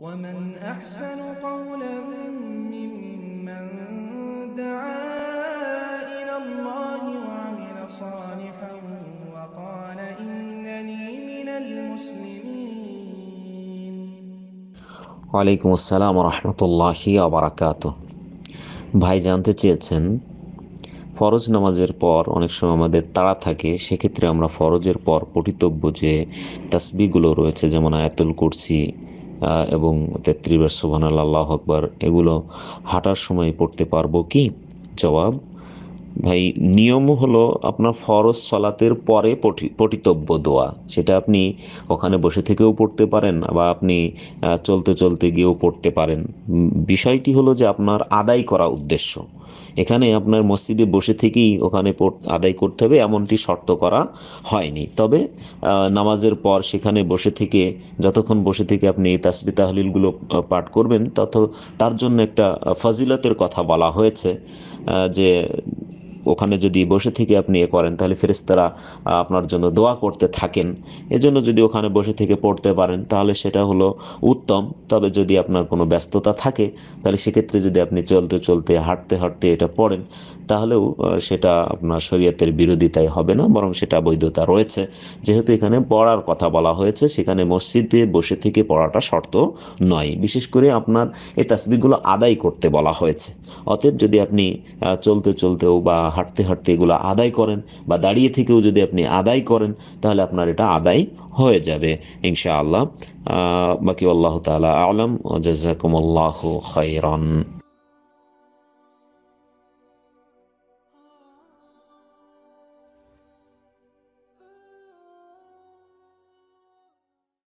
ومن أحسن قولا ممن دعا إلى الله وعمل صالحا وقال إنني من المسلمين ওয়ালাইকুম আসসালাম রহমতুল্লাহি আবরাকাত ভাই জানতে চেয়েছেন ফরজ নামাজের পর অনেক সময় আমাদের তাড়া থাকে সেক্ষেত্রে আমরা ফরজের পর পঠিতব্য যে তাসবিগুলো রয়েছে যেমন আয়াতুল কুরসি এবং তেত্রিবার সোভানাল আল্লাহ আকবর এগুলো হাঁটার সময় পড়তে পারবো কি জবাব ভাই নিয়ম হলো আপনার ফরজ সলাতের পরে পঠিতব্য দোয়া সেটা আপনি ওখানে বসে থেকেও পড়তে পারেন বা আপনি চলতে চলতে গিয়েও পড়তে পারেন বিষয়টি হলো যে আপনার আদায় করা উদ্দেশ্য এখানে আপনার মসজিদে বসে থেকেই ওখানে আদায় করতে হবে এমনটি শর্ত করা হয়নি তবে নামাজের পর সেখানে বসে থেকে যতক্ষণ বসে থেকে আপনি এই তাসবি তাহলিলগুলো পাঠ করবেন তত তার জন্য একটা ফজিলতের কথা বলা হয়েছে যে ওখানে যদি বসে থেকে আপনি এ করেন তাহলে ফেরেস্তারা আপনার জন্য দোয়া করতে থাকেন এজন্য যদি ওখানে বসে থেকে পড়তে পারেন তাহলে সেটা হলো উত্তম তবে যদি আপনার কোনো ব্যস্ততা থাকে তাহলে সেক্ষেত্রে যদি আপনি চলতে চলতে হাঁটতে হাঁটতে এটা পড়েন তাহলেও সেটা আপনার শরীয়তের বিরোধিতাই হবে না বরং সেটা বৈধতা রয়েছে যেহেতু এখানে পড়ার কথা বলা হয়েছে সেখানে মসজিদে বসে থেকে পড়াটা শর্ত নয় বিশেষ করে আপনার এই তাসবিগুলো আদায় করতে বলা হয়েছে অতএব যদি আপনি চলতে চলতেও বা হাঁটতে হাঁটতে এগুলো আদায় করেন বা দাঁড়িয়ে থেকেও যদি আপনি আদায় করেন তাহলে আপনার এটা আদায় হয়ে যাবে ইনশা আল্লাহ বাকি আল্লাহ তালা আলম জাজাকুমুল্লাহ খৈরন